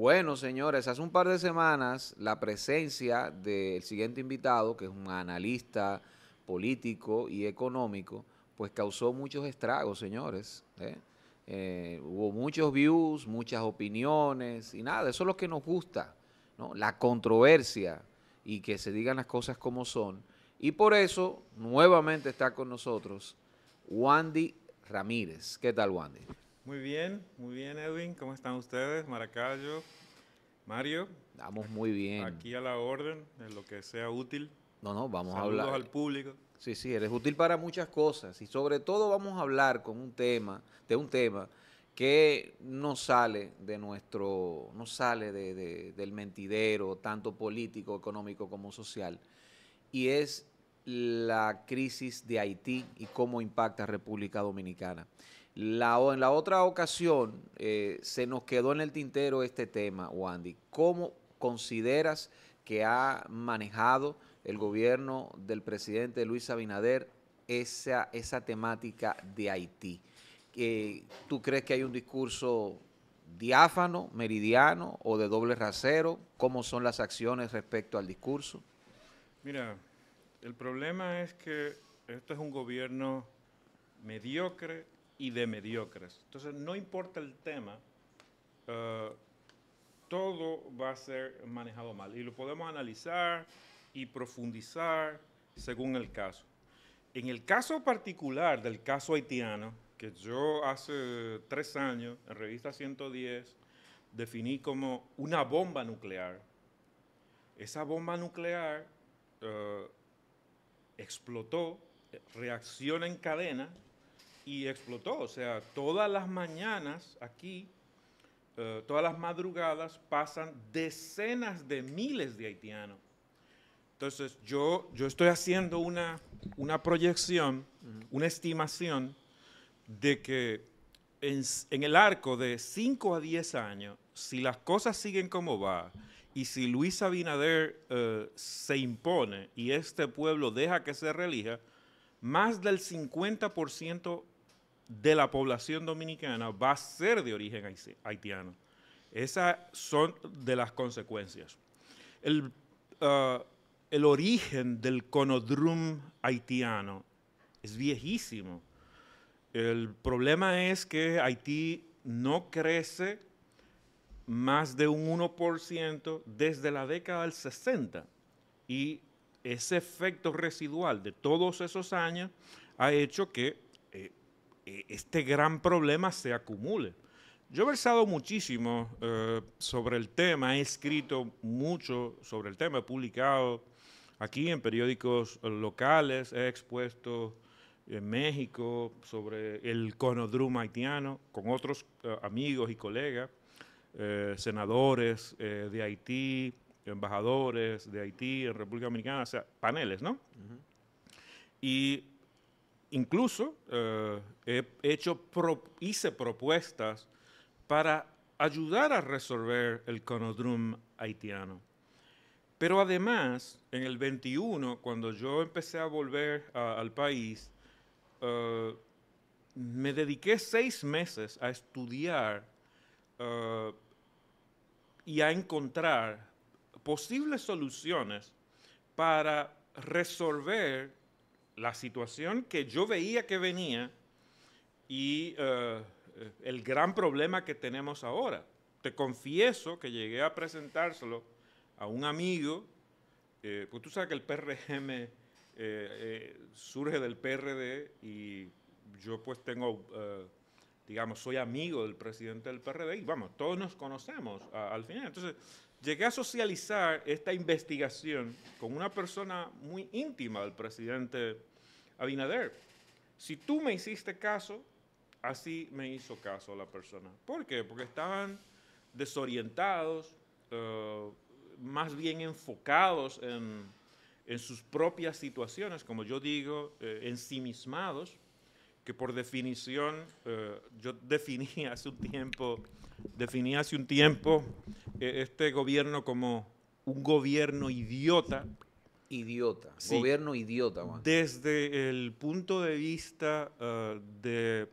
Bueno, señores, hace un par de semanas la presencia del siguiente invitado, que es un analista político y económico, pues causó muchos estragos, señores. ¿eh? Eh, hubo muchos views, muchas opiniones y nada, eso es lo que nos gusta, ¿no? la controversia y que se digan las cosas como son. Y por eso, nuevamente está con nosotros Wandy Ramírez. ¿Qué tal, Wandy? Muy bien, muy bien Edwin, ¿cómo están ustedes? Maracayo, Mario. Estamos muy bien. Aquí a la orden, en lo que sea útil. No, no, vamos a hablar. Saludos al público. Sí, sí, eres útil para muchas cosas y sobre todo vamos a hablar con un tema, de un tema que no sale de nuestro, no sale del mentidero, tanto político, económico como social, y es la crisis de Haití y cómo impacta a República Dominicana en la otra ocasión eh, se nos quedó en el tintero este tema, Wandy. ¿Cómo consideras que ha manejado el gobierno del presidente Luis Abinader esa, temática de Haití? Eh, ¿Tú crees que hay un discurso diáfano, meridiano o de doble rasero? ¿Cómo son las acciones respecto al discurso? Mira, el problema es que esto es un gobierno mediocre y de mediocres. Entonces, no importa el tema, eh, todo va a ser manejado mal y lo podemos analizar y profundizar según el caso. En el caso particular del caso haitiano, que yo hace tres años en revista 110 definí como una bomba nuclear, esa bomba nuclear eh, explotó, reacciona en cadena y explotó. O sea, todas las mañanas aquí, eh, todas las madrugadas pasan decenas de miles de haitianos. Entonces, yo, yo estoy haciendo una, una proyección, una estimación de que en, el arco de 5 a 10 años, si las cosas siguen como va y si Luis Abinader eh, se impone y este pueblo deja que se relija, más del 50% de la población dominicana va a ser de origen haitiano. Esas son de las consecuencias. El, ah, el origen del conodrum haitiano es viejísimo. El problema es que Haití no crece más de un 1% desde la década del 60 y ese efecto residual de todos esos años ha hecho que eh, este gran problema se acumule. Yo he versado muchísimo eh, sobre el tema, he escrito mucho sobre el tema, he publicado aquí en periódicos locales, he expuesto en México sobre el conodrum haitiano con otros eh, amigos y colegas, senadores de Haití, embajadores de Haití en República Dominicana, o sea, paneles, ¿no? Y incluso eh, he hecho hice propuestas para ayudar a resolver el conodrum haitiano. Pero además, en el 21, cuando yo empecé a volver al país, eh, me dediqué seis meses a estudiar eh, y a encontrar posibles soluciones para resolver la situación que yo veía que venía y eh, el gran problema que tenemos ahora. Te confieso que llegué a presentárselo a un amigo, eh, pues tú sabes que el PRM eh, surge del PRD y yo pues tengo, digamos, soy amigo del presidente del PRD y vamos, todos nos conocemos al final. Entonces, llegué a socializar esta investigación con una persona muy íntima del presidente Abinader, si tú me hiciste caso, así me hizo caso la persona. ¿Por qué? Porque estaban desorientados, eh, más bien enfocados en, sus propias situaciones, como yo digo, eh, ensimismados, que por definición, eh, yo definí hace un tiempo, definí hace un tiempo este gobierno como un gobierno idiota idiota, gobierno idiota. Desde el punto de vista ah, de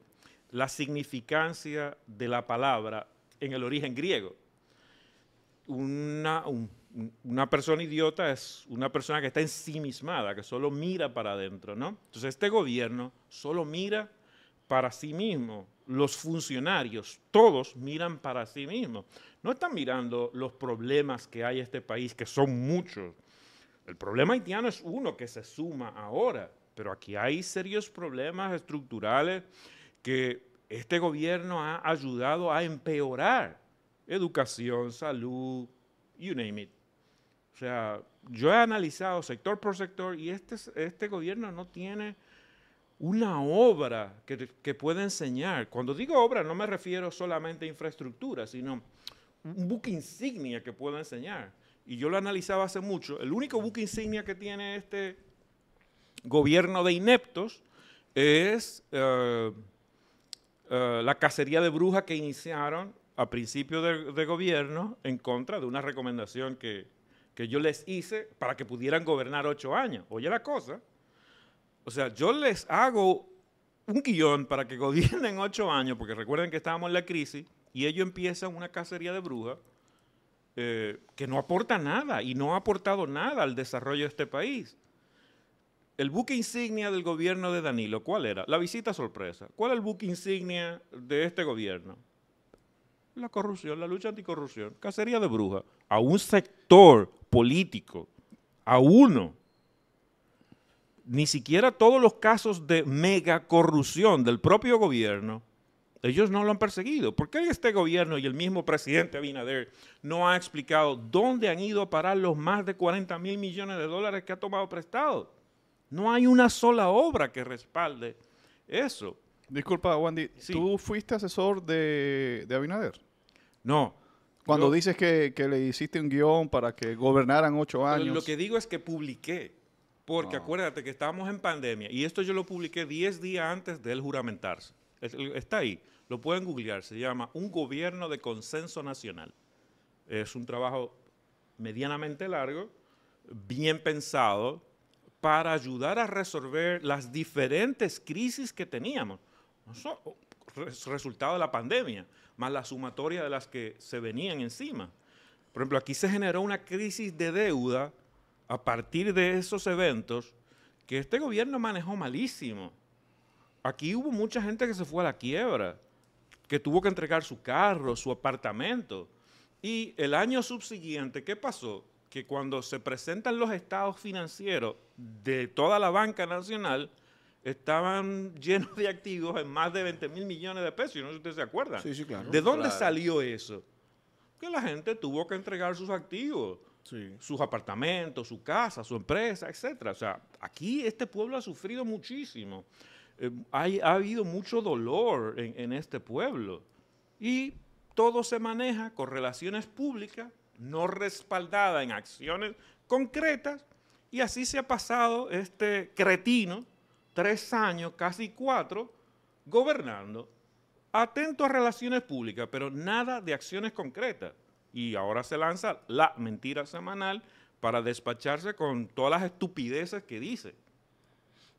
la significancia de la palabra en el origen griego, una, una persona idiota es una persona que está ensimismada, que solo mira para adentro, ¿no? Entonces este gobierno solo mira para sí mismo. Los funcionarios, todos miran para sí mismo, No están mirando los problemas que hay en este país, que son muchos el problema haitiano es uno que se suma ahora, pero aquí hay serios problemas estructurales que este gobierno ha ayudado a empeorar. Educación, salud, you name it. O sea, yo he analizado sector por sector y este, este gobierno no tiene una obra que, que pueda enseñar. Cuando digo obra no me refiero solamente a infraestructura, sino un buque insignia que pueda enseñar y yo lo analizaba hace mucho, el único buque insignia que tiene este gobierno de ineptos es eh, eh, la cacería de brujas que iniciaron a principio de, gobierno en contra de una recomendación que, que yo les hice para que pudieran gobernar ocho años. Oye la cosa. O sea, yo les hago un guión para que gobiernen ocho años, porque recuerden que estábamos en la crisis, y ellos empiezan una cacería de brujas eh, que no aporta nada y no ha aportado nada al desarrollo de este país. El buque insignia del gobierno de Danilo, ¿cuál era? La visita sorpresa. ¿Cuál es el buque insignia de este gobierno? La corrupción, la lucha anticorrupción, cacería de brujas, a un sector político, a uno. Ni siquiera todos los casos de mega corrupción del propio gobierno ellos no lo han perseguido. ¿Por qué este gobierno y el mismo presidente Abinader no ha explicado dónde han ido a parar los más de 40 mil millones de dólares que ha tomado prestado? No hay una sola obra que respalde eso. Disculpa, Wandy, ¿tú fuiste asesor de, Abinader? No. Cuando dices que, le hiciste un guión para que gobernaran ocho años. Lo que digo es que publiqué, porque ah. acuérdate que estábamos en pandemia y esto yo lo publiqué 10 días antes de él juramentarse. Está ahí, lo pueden googlear, se llama Un gobierno de consenso nacional. Es un trabajo medianamente largo, bien pensado, para ayudar a resolver las diferentes crisis que teníamos. Eso, resultado de la pandemia, más la sumatoria de las que se venían encima. Por ejemplo, aquí se generó una crisis de deuda a partir de esos eventos que este gobierno manejó malísimo aquí hubo mucha gente que se fue a la quiebra, que tuvo que entregar su carro, su apartamento. Y el año subsiguiente, ¿qué pasó? Que cuando se presentan los estados financieros de toda la banca nacional, estaban llenos de activos en más de 20 mil millones de pesos. no sé si ustedes se acuerdan. Sí, sí, claro. ¿De dónde salió eso? Que la gente tuvo que entregar sus activos, sus apartamentos, su casa, su empresa, etcétera. O sea, aquí este pueblo ha sufrido muchísimo. Eh, ha habido mucho dolor en, este pueblo y todo se maneja con relaciones públicas no respaldada en acciones concretas y así se ha pasado este cretino tres años, casi cuatro, gobernando, atento a relaciones públicas, pero nada de acciones concretas. Y ahora se lanza la mentira semanal para despacharse con todas las estupideces que dice.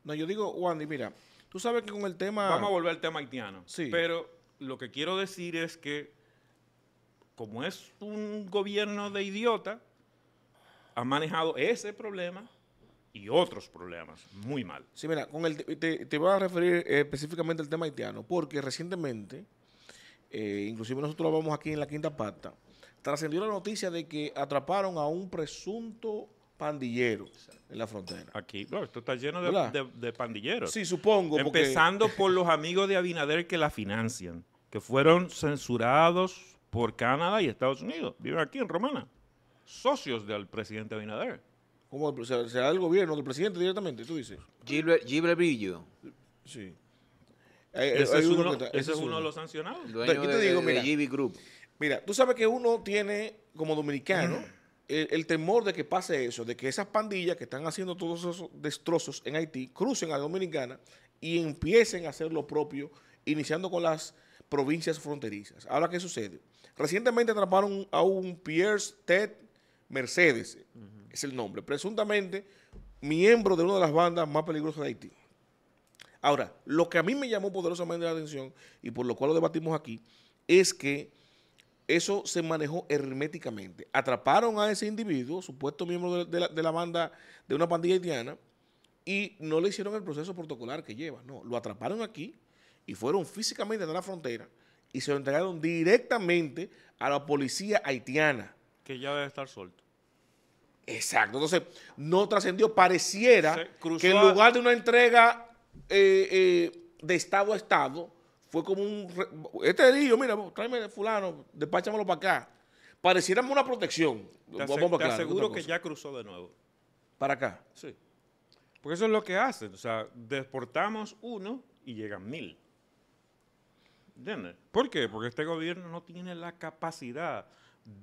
No, yo digo, Wandy, mira, Tú sabes que con el tema... Vamos a volver al tema haitiano. Sí. Pero lo que quiero decir es que, como es un gobierno de idiota, ha manejado ese problema y otros problemas muy mal. Sí, mira, con el, te, voy a referir eh, específicamente al tema haitiano, porque recientemente, eh, inclusive nosotros lo vamos aquí en la quinta pata, trascendió la noticia de que atraparon a un presunto pandilleros en la frontera. Aquí, esto está lleno de, pandilleros. Sí, supongo. Empezando por los amigos de Abinader que la financian, que fueron censurados por Canadá y Estados Unidos. Viven aquí en Romana, socios del presidente Abinader. ¿Cómo? O ¿Será, el gobierno del presidente directamente, tú dices? Gibre Brillo. Sí. ese, es uno, de los sancionados. Dueño te digo, mira, Group. Mira, tú sabes que uno tiene, como dominicano... el, temor de que pase eso, de que esas pandillas que están haciendo todos esos destrozos en Haití crucen a Dominicana y empiecen a hacer lo propio, iniciando con las provincias fronterizas. Ahora, ¿qué sucede? Recientemente atraparon a un Pierce Ted Mercedes, es el nombre, presuntamente miembro de una de las bandas más peligrosas de Haití. Ahora, lo que a mí me llamó poderosamente la atención y por lo cual lo debatimos aquí, es que eso se manejó herméticamente. Atraparon a ese individuo, supuesto miembro de, la, banda, de una pandilla haitiana, y no le hicieron el proceso protocolar que lleva. No, lo atraparon aquí y fueron físicamente a la frontera y se lo entregaron directamente a la policía haitiana. Que ya debe estar suelto. Exacto. Entonces, no trascendió. Pareciera que en lugar de una entrega eh, eh, de Estado a Estado, fue como un... Este dijo, mira, tráeme de fulano, despáchamelo para acá. Pareciéramos una protección. Te, te aseguro que ya cruzó de nuevo. ¿Para acá? Sí. Porque eso es lo que hacen. O sea, deportamos uno y llegan mil. ¿Entiendes? ¿Por qué? Porque este gobierno no tiene la capacidad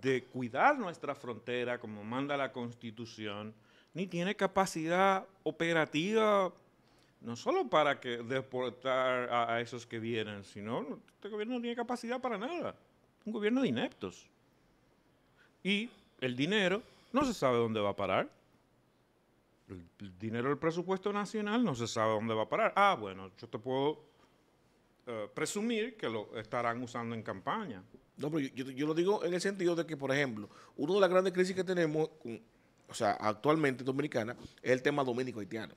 de cuidar nuestra frontera como manda la Constitución, ni tiene capacidad operativa no solo para que deportar a, esos que vienen, sino este gobierno no tiene capacidad para nada. Un gobierno de ineptos. Y el dinero no se sabe dónde va a parar. El dinero del presupuesto nacional no se sabe dónde va a parar. Ah, bueno, yo te puedo eh, presumir que lo estarán usando en campaña. No, pero yo, lo digo en el sentido de que, por ejemplo, una de las grandes crisis que tenemos o sea, actualmente dominicana, es el tema dominico-haitiano.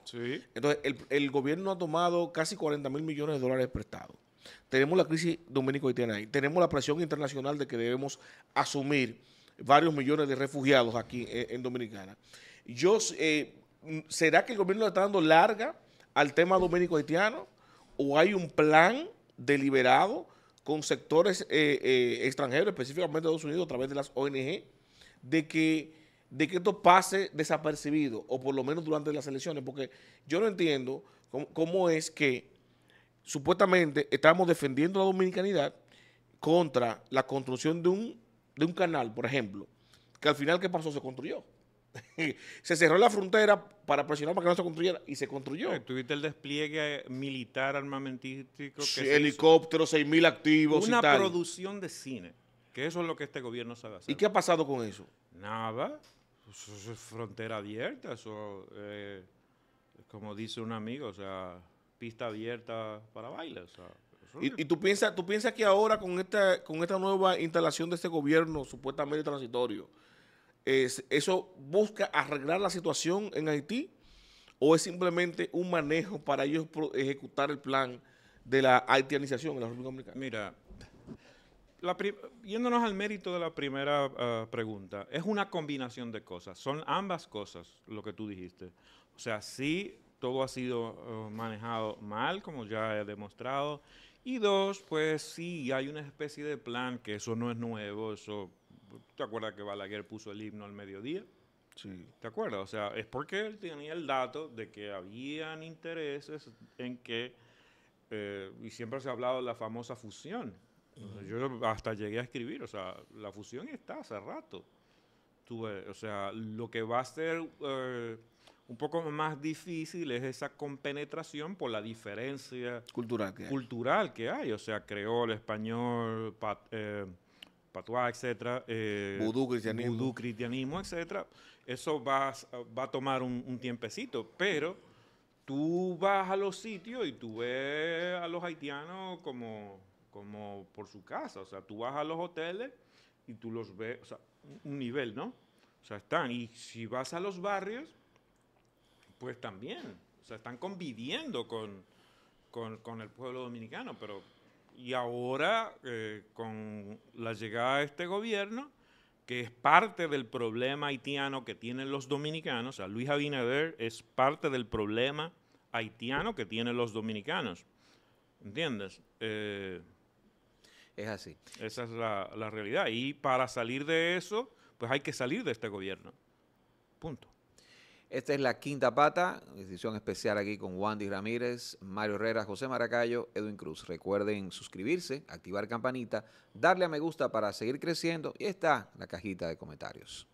Entonces, el, gobierno ha tomado casi 40 mil millones de dólares prestados. Tenemos la crisis dominico-haitiana ahí. Tenemos la presión internacional de que debemos asumir varios millones de refugiados aquí en, Dominicana. Yo, eh, ¿Será que el gobierno le está dando larga al tema dominico-haitiano? ¿O hay un plan deliberado con sectores eh, eh, extranjeros, específicamente de Estados Unidos, a través de las ONG, de que de que esto pase desapercibido, o por lo menos durante las elecciones, porque yo no entiendo cómo, es que supuestamente estamos defendiendo la dominicanidad contra la construcción de un, de un canal, por ejemplo, que al final, ¿qué pasó? Se construyó. se cerró la frontera para presionar para que no se construyera y se construyó. Eh, tuviste el despliegue militar armamentístico. helicóptero, helicópteros, 6.000 activos. Una producción de cine, que eso es lo que este gobierno sabe hacer. ¿Y qué ha pasado con eso? Nada. Pues, frontera abierta, eso, eh, como dice un amigo, o sea, pista abierta para baile. ¿Y, tú piensas tú piensas que ahora con esta, con esta nueva instalación de este gobierno supuestamente transitorio, ¿eso busca arreglar la situación en Haití? ¿O es simplemente un manejo para ellos ejecutar el plan de la haitianización en la República Dominicana? Viéndonos yéndonos al mérito de la primera ah, pregunta, es una combinación de cosas, son ambas cosas lo que tú dijiste. O sea, sí, todo ha sido ah, manejado mal, como ya he demostrado, y dos, pues sí, hay una especie de plan, que eso no es nuevo, eso, ¿te acuerdas que Balaguer puso el himno al mediodía? Sí. ¿Te acuerdas? O sea, es porque él tenía el dato de que habían intereses en que, eh, y siempre se ha hablado de la famosa fusión, yo hasta llegué a escribir, o sea, la fusión está hace rato. o sea, lo que va a ser eh, un poco más difícil es esa compenetración por la diferencia cultural que, cultural hay. que hay. O sea, creol, español, pat, eh, patuá, etcétera. Eh, vudú, cristianismo. Vudú, cristianismo, etcétera. Eso va, a tomar un, un tiempecito, pero tú vas a los sitios y tú ves a los haitianos como como por su casa. O sea, tú vas a los hoteles y tú los ves, o sea, un nivel, ¿no? O sea, están. Y si vas a los barrios, pues también. O sea, están conviviendo con, con, el pueblo dominicano. Pero, y ahora, eh, con la llegada de este gobierno, que es parte del problema haitiano que tienen los dominicanos, o sea, Luis Abinader es parte del problema haitiano que tienen los dominicanos. ¿Entiendes? Eh, es así. Esa es la, realidad. Y para salir de eso, pues hay que salir de este gobierno. Punto. Esta es la quinta pata, Decisión especial aquí con Wandy Ramírez, Mario Herrera, José Maracayo, Edwin Cruz. Recuerden suscribirse, activar campanita, darle a me gusta para seguir creciendo y está la cajita de comentarios.